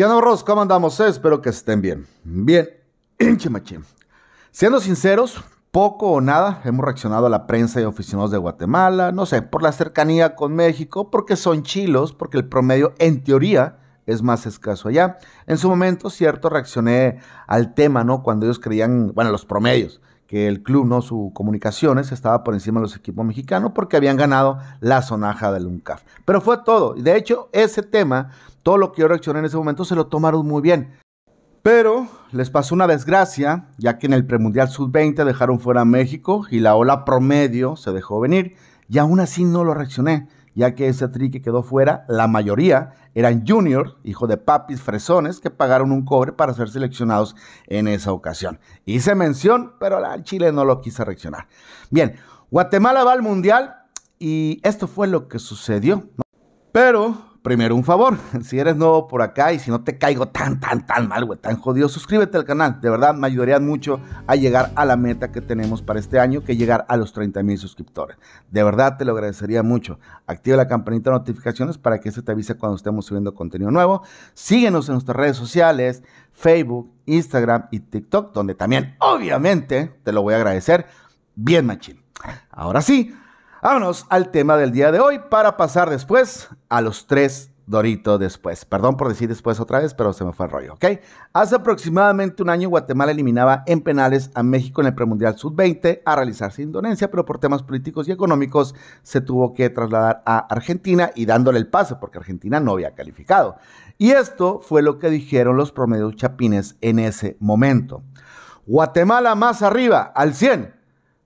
Ya onda, ¿Cómo andamos? Espero que estén bien. Bien, Siendo sinceros, poco o nada hemos reaccionado a la prensa y aficionados de Guatemala, no sé, por la cercanía con México, porque son chilos, porque el promedio en teoría es más escaso allá. En su momento, cierto, reaccioné al tema, ¿no? Cuando ellos creían, bueno, los promedios, que el club, ¿no? Su comunicaciones estaba por encima de los equipos mexicanos porque habían ganado la sonaja del UNCAF. Pero fue todo. Y de hecho, ese tema todo lo que yo reaccioné en ese momento se lo tomaron muy bien. Pero les pasó una desgracia, ya que en el premundial sub-20 dejaron fuera a México y la ola promedio se dejó venir, y aún así no lo reaccioné, ya que ese tri que quedó fuera, la mayoría eran juniors, hijo de papis fresones, que pagaron un cobre para ser seleccionados en esa ocasión. Hice mención, pero al Chile no lo quise reaccionar. Bien, Guatemala va al mundial y esto fue lo que sucedió. Pero primero un favor. Si eres nuevo por acá y si no te caigo tan, tan, tan mal, güey, tan jodido, suscríbete al canal. De verdad, me ayudarían mucho a llegar a la meta que tenemos para este año, que llegar a los 30 mil suscriptores. De verdad, te lo agradecería mucho. Activa la campanita de notificaciones para que se te avise cuando estemos subiendo contenido nuevo. Síguenos en nuestras redes sociales, Facebook, Instagram y TikTok, donde también, obviamente, te lo voy a agradecer bien machín. Ahora sí, Vámonos al tema del día de hoy para pasar después a los tres Doritos después. Perdón por decir después otra vez, pero se me fue el rollo, ¿ok? Hace aproximadamente un año Guatemala eliminaba en penales a México en el premundial sub-20 a realizarse indonencia, pero por temas políticos y económicos se tuvo que trasladar a Argentina y dándole el paso porque Argentina no había calificado. Y esto fue lo que dijeron los promedios chapines en ese momento. Guatemala más arriba, al 100.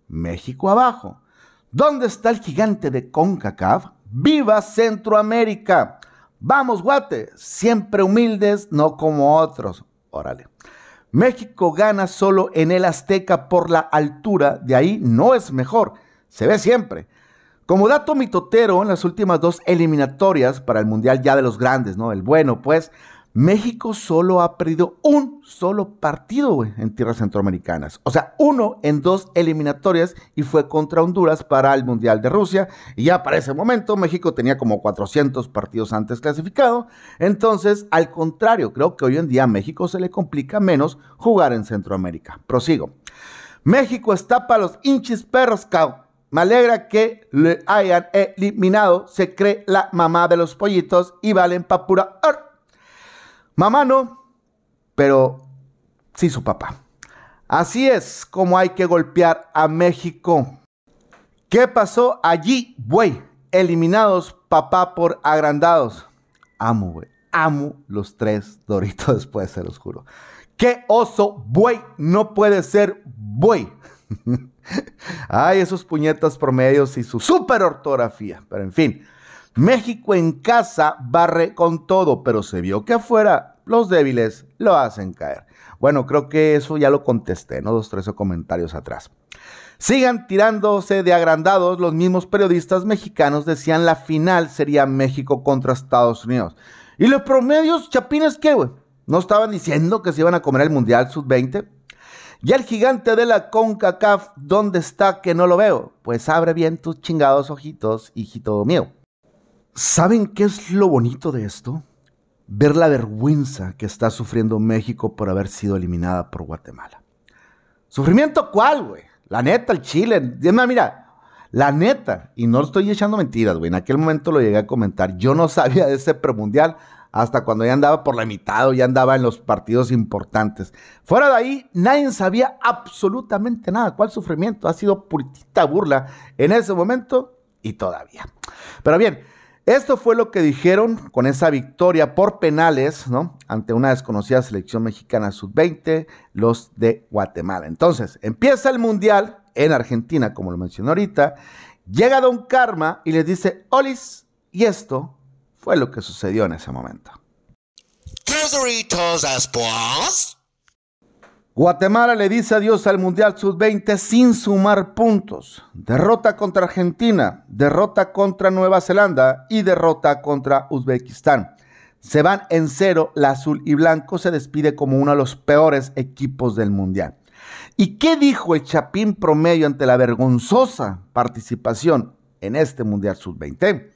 México abajo, ¿Dónde está el gigante de CONCACAF? ¡Viva Centroamérica! Vamos, guate, siempre humildes, no como otros. Órale. México gana solo en el Azteca por la altura, de ahí no es mejor, se ve siempre. Como dato mitotero, en las últimas dos eliminatorias para el Mundial ya de los grandes, ¿no? El bueno, pues, México solo ha perdido un solo partido en tierras centroamericanas. O sea, uno en dos eliminatorias y fue contra Honduras para el Mundial de Rusia. Y ya para ese momento México tenía como 400 partidos antes clasificado. Entonces, al contrario, creo que hoy en día a México se le complica menos jugar en Centroamérica. Prosigo. México está para los hinchis perros, cao. Me alegra que le hayan eliminado. Se cree la mamá de los pollitos y valen pa' pura... Mamá no, pero sí su papá. Así es como hay que golpear a México. ¿Qué pasó allí, güey? Eliminados papá por agrandados. Amo, güey. Amo los tres doritos después, se oscuro. juro. ¿Qué oso, güey? No puede ser, güey. Ay, esos puñetas promedios y su super ortografía. Pero en fin. México en casa barre con todo, pero se vio que afuera los débiles lo hacen caer. Bueno, creo que eso ya lo contesté, ¿no? Dos, tres comentarios atrás. Sigan tirándose de agrandados, los mismos periodistas mexicanos decían la final sería México contra Estados Unidos. ¿Y los promedios chapines qué, güey? ¿No estaban diciendo que se iban a comer el Mundial Sub-20? ¿Y el gigante de la CONCACAF dónde está que no lo veo? Pues abre bien tus chingados ojitos, hijito mío. ¿Saben qué es lo bonito de esto? Ver la vergüenza que está sufriendo México por haber sido eliminada por Guatemala. ¿Sufrimiento cuál, güey? La neta, el Chile. Mira, la neta, y no estoy echando mentiras, güey. En aquel momento lo llegué a comentar. Yo no sabía de ese premundial hasta cuando ya andaba por la mitad o ya andaba en los partidos importantes. Fuera de ahí, nadie sabía absolutamente nada. ¿Cuál sufrimiento? Ha sido puritita burla en ese momento y todavía. Pero bien, esto fue lo que dijeron con esa victoria por penales, ¿no? Ante una desconocida selección mexicana sub-20, los de Guatemala. Entonces, empieza el Mundial en Argentina, como lo mencioné ahorita. Llega Don Karma y les dice, Olis, y esto fue lo que sucedió en ese momento. Guatemala le dice adiós al Mundial Sub-20 sin sumar puntos. Derrota contra Argentina, derrota contra Nueva Zelanda y derrota contra Uzbekistán. Se van en cero, la azul y blanco se despide como uno de los peores equipos del Mundial. ¿Y qué dijo el Chapín promedio ante la vergonzosa participación en este Mundial Sub-20?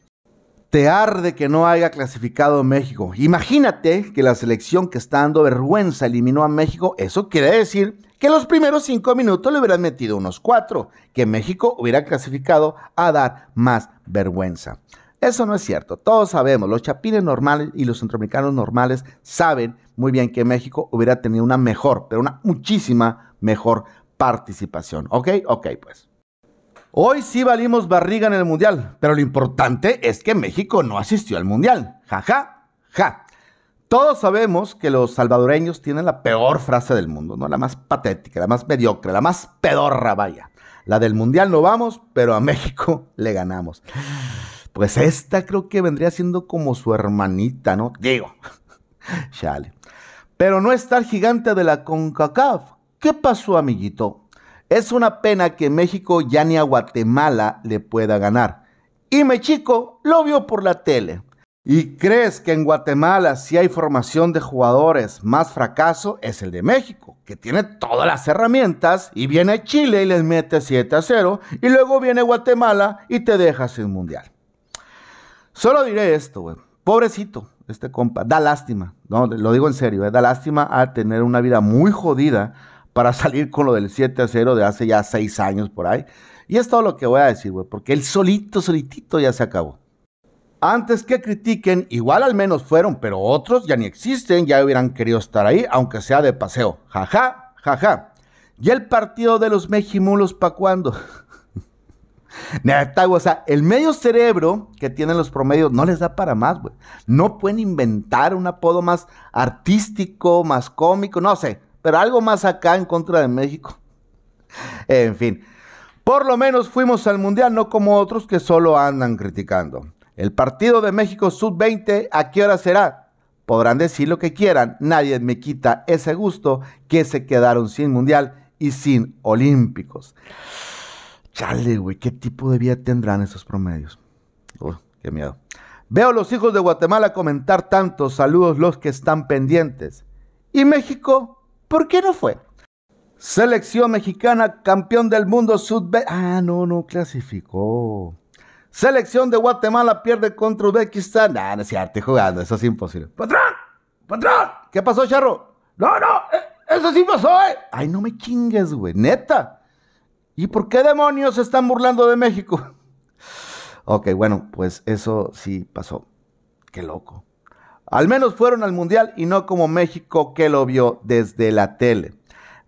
Te arde que no haya clasificado México. Imagínate que la selección que está dando vergüenza eliminó a México. Eso quiere decir que los primeros cinco minutos le hubieran metido unos cuatro, que México hubiera clasificado a dar más vergüenza. Eso no es cierto, todos sabemos, los chapines normales y los centroamericanos normales saben muy bien que México hubiera tenido una mejor, pero una muchísima mejor participación. ¿Ok? Ok, pues. Hoy sí valimos barriga en el Mundial, pero lo importante es que México no asistió al Mundial. Ja, ja, ja. Todos sabemos que los salvadoreños tienen la peor frase del mundo, ¿no? La más patética, la más mediocre, la más pedorra, vaya. La del Mundial no vamos, pero a México le ganamos. Pues esta creo que vendría siendo como su hermanita, ¿no? Digo, chale. Pero no está el gigante de la CONCACAF. ¿Qué pasó, amiguito? Es una pena que México ya ni a Guatemala le pueda ganar. Y me chico lo vio por la tele. ¿Y crees que en Guatemala si hay formación de jugadores más fracaso? Es el de México, que tiene todas las herramientas y viene Chile y les mete 7 a 0 y luego viene Guatemala y te deja sin mundial. Solo diré esto, Pobrecito, este compa. Da lástima. No, lo digo en serio, ¿eh? da lástima a tener una vida muy jodida para salir con lo del 7 a 0 de hace ya seis años por ahí. Y es todo lo que voy a decir, güey, porque el solito, solitito ya se acabó. Antes que critiquen, igual al menos fueron, pero otros ya ni existen, ya hubieran querido estar ahí, aunque sea de paseo. Jaja, jaja. ¿Y el partido de los mejimulos pa' cuándo? Neta, o sea, el medio cerebro que tienen los promedios no les da para más, güey. No pueden inventar un apodo más artístico, más cómico, no sé pero algo más acá en contra de México. En fin, por lo menos fuimos al Mundial, no como otros que solo andan criticando. El partido de México Sub-20, ¿a qué hora será? Podrán decir lo que quieran, nadie me quita ese gusto que se quedaron sin Mundial y sin Olímpicos. Chale, güey, ¿qué tipo de vida tendrán esos promedios? Uy, qué miedo. Veo a los hijos de Guatemala comentar tantos saludos los que están pendientes. ¿Y México? ¿Por qué no fue? Selección mexicana, campeón del mundo sub... Ah, no, no clasificó. Selección de Guatemala pierde contra Uzbekistán. Ah, no es jugando, eso es imposible. ¡Patrón! ¡Patrón! ¿Qué pasó, Charro? No, no, eh, eso sí pasó, eh. Ay, no me chingues, güey, neta. ¿Y por qué demonios se están burlando de México? Ok, bueno, pues eso sí pasó. Qué loco. Al menos fueron al Mundial y no como México que lo vio desde la tele.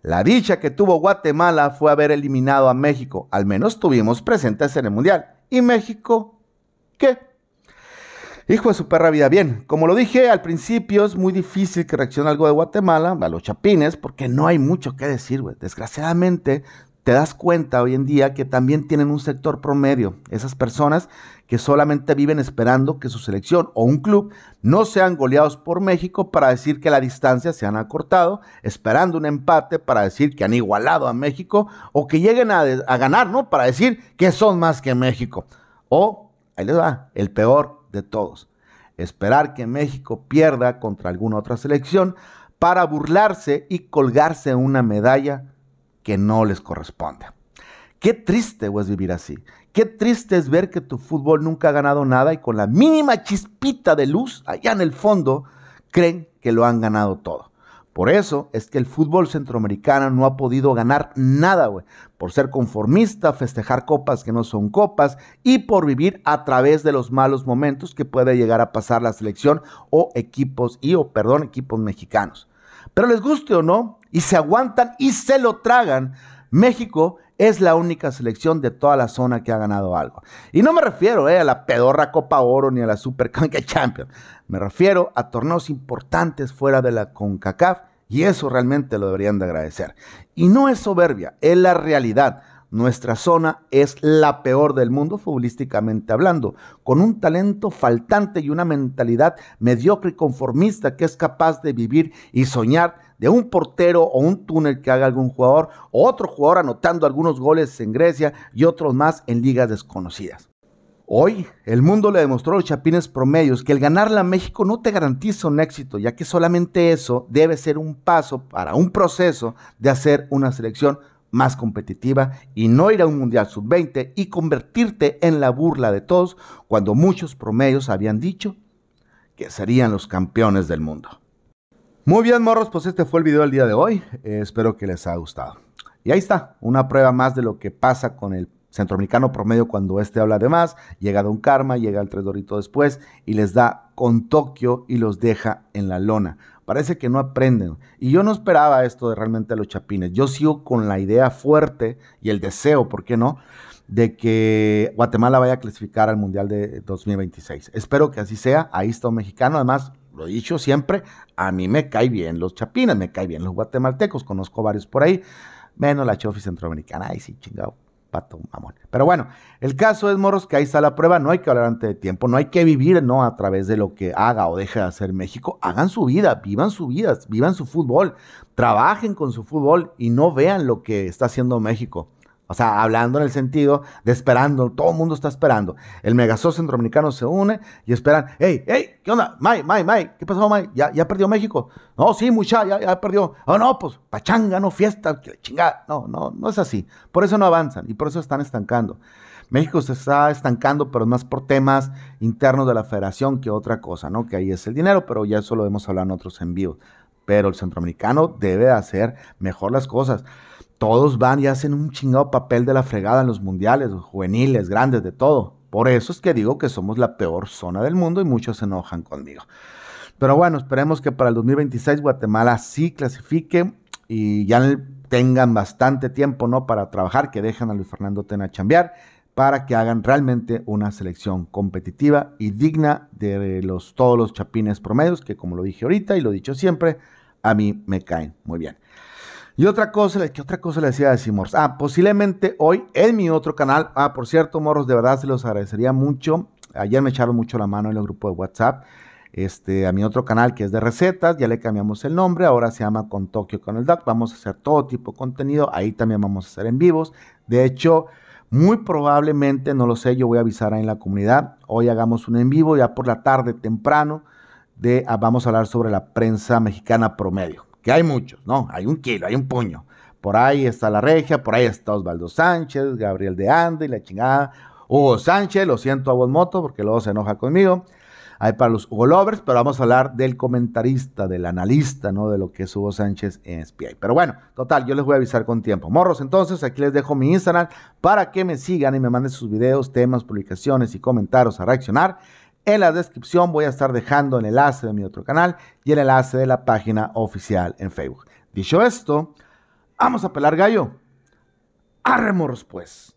La dicha que tuvo Guatemala fue haber eliminado a México. Al menos tuvimos presentes en el Mundial. ¿Y México qué? Hijo de su perra vida. Bien, como lo dije al principio, es muy difícil que reaccione algo de Guatemala, a los chapines, porque no hay mucho que decir, güey. Desgraciadamente, te das cuenta hoy en día que también tienen un sector promedio, esas personas que solamente viven esperando que su selección o un club no sean goleados por México para decir que la distancia se han acortado, esperando un empate para decir que han igualado a México o que lleguen a, ganar, ¿no? Para decir que son más que México. O, ahí les va, el peor de todos, esperar que México pierda contra alguna otra selección para burlarse y colgarse una medalla que no les corresponde. Qué triste es vivir así. Qué triste es ver que tu fútbol nunca ha ganado nada y con la mínima chispita de luz allá en el fondo creen que lo han ganado todo. Por eso es que el fútbol centroamericano no ha podido ganar nada, güey. Por ser conformista, festejar copas que no son copas y por vivir a través de los malos momentos que puede llegar a pasar la selección o equipos y o perdón, equipos mexicanos. Pero les guste o no, y se aguantan y se lo tragan, México es la única selección de toda la zona que ha ganado algo. Y no me refiero eh, a la pedorra Copa Oro ni a la Super Champions. Me refiero a torneos importantes fuera de la CONCACAF y eso realmente lo deberían de agradecer. Y no es soberbia, es la realidad. Nuestra zona es la peor del mundo futbolísticamente hablando, con un talento faltante y una mentalidad mediocre y conformista que es capaz de vivir y soñar de un portero o un túnel que haga algún jugador o otro jugador anotando algunos goles en Grecia y otros más en ligas desconocidas. Hoy el mundo le demostró a los chapines promedios que el ganarla a México no te garantiza un éxito, ya que solamente eso debe ser un paso para un proceso de hacer una selección más competitiva y no ir a un Mundial sub-20 y convertirte en la burla de todos cuando muchos promedios habían dicho que serían los campeones del mundo. Muy bien, morros, pues este fue el video del día de hoy. Eh, espero que les haya gustado. Y ahí está, una prueba más de lo que pasa con el centroamericano promedio cuando este habla de más. Llega Don Karma, llega el Tres Dorito después y les da con Tokio y los deja en la lona. Parece que no aprenden. Y yo no esperaba esto de realmente los chapines. Yo sigo con la idea fuerte y el deseo, ¿por qué no? de que Guatemala vaya a clasificar al Mundial de 2026. Espero que así sea. Ahí está un mexicano. Además, lo he dicho siempre, a mí me caen bien los chapines, me caen bien los guatemaltecos. Conozco varios por ahí, menos la chofi centroamericana. Ay, sí, chingado pato mamón. Pero bueno, el caso es, moros que ahí está la prueba, no hay que hablar antes de tiempo, no hay que vivir, ¿no? A través de lo que haga o deje de hacer México, hagan su vida, vivan su vida, vivan su fútbol, trabajen con su fútbol y no vean lo que está haciendo México. O sea, hablando en el sentido de esperando, todo el mundo está esperando. El megaso centroamericano se une y esperan, hey, hey, ¿qué onda? May, May, Mai, ¿qué pasó, May? ¿Ya, ya perdió México? No, sí, mucha, ya, ya perdió. Oh, no, pues pachanga, no fiesta, chingada. No, no, no es así. Por eso no avanzan y por eso están estancando. México se está estancando, pero más por temas internos de la federación que otra cosa, ¿no? Que ahí es el dinero, pero ya eso lo hemos hablado en otros envíos. Pero el centroamericano debe hacer mejor las cosas todos van y hacen un chingado papel de la fregada en los mundiales, juveniles, grandes, de todo. Por eso es que digo que somos la peor zona del mundo y muchos se enojan conmigo. Pero bueno, esperemos que para el 2026 Guatemala sí clasifique y ya tengan bastante tiempo ¿no? para trabajar, que dejen a Luis Fernando Tena chambear para que hagan realmente una selección competitiva y digna de los, todos los chapines promedios que como lo dije ahorita y lo he dicho siempre, a mí me caen muy bien. Y otra cosa, ¿qué otra cosa le decía a Ah, posiblemente hoy en mi otro canal. Ah, por cierto, Moros, de verdad se los agradecería mucho. Ayer me echaron mucho la mano en el grupo de WhatsApp. Este, a mi otro canal que es de recetas, ya le cambiamos el nombre, ahora se llama Con Tokio con el DAC. Vamos a hacer todo tipo de contenido, ahí también vamos a hacer en vivos. De hecho, muy probablemente, no lo sé, yo voy a avisar ahí en la comunidad. Hoy hagamos un en vivo, ya por la tarde temprano, de, ah, vamos a hablar sobre la prensa mexicana promedio que hay muchos, no, hay un kilo, hay un puño. Por ahí está la regia, por ahí está Osvaldo Sánchez, Gabriel de Ande y la chingada. Hugo Sánchez, lo siento a vos moto porque luego se enoja conmigo. Hay para los Hugo Lovers, pero vamos a hablar del comentarista, del analista, ¿no? De lo que es Hugo Sánchez en SPI. Pero bueno, total, yo les voy a avisar con tiempo. Morros, entonces, aquí les dejo mi Instagram para que me sigan y me manden sus videos, temas, publicaciones y comentarios a reaccionar. En la descripción voy a estar dejando el enlace de mi otro canal y el enlace de la página oficial en Facebook. Dicho esto, vamos a pelar gallo. Arremos pues.